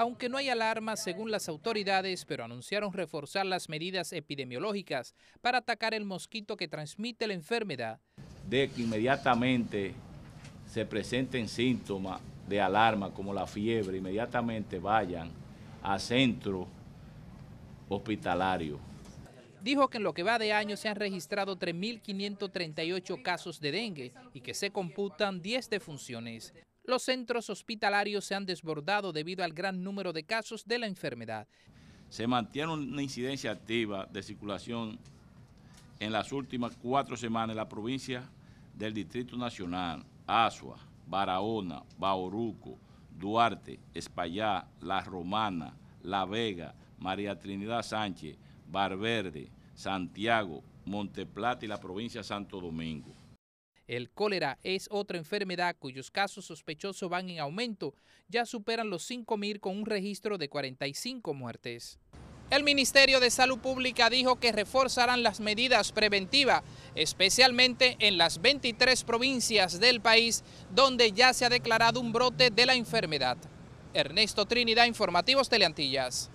aunque no hay alarma, según las autoridades, pero anunciaron reforzar las medidas epidemiológicas para atacar el mosquito que transmite la enfermedad. De que inmediatamente se presenten síntomas de alarma como la fiebre, inmediatamente vayan a centro hospitalario. Dijo que en lo que va de año se han registrado 3.538 casos de dengue y que se computan 10 defunciones. Los centros hospitalarios se han desbordado debido al gran número de casos de la enfermedad. Se mantiene una incidencia activa de circulación en las últimas cuatro semanas en la provincia del Distrito Nacional, Asua, Barahona, Bauruco, Duarte, Espaillá, La Romana, La Vega, María Trinidad Sánchez, Barverde, Santiago, Monteplata y la provincia de Santo Domingo. El cólera es otra enfermedad cuyos casos sospechosos van en aumento. Ya superan los 5.000 con un registro de 45 muertes. El Ministerio de Salud Pública dijo que reforzarán las medidas preventivas, especialmente en las 23 provincias del país donde ya se ha declarado un brote de la enfermedad. Ernesto Trinidad, Informativos Teleantillas.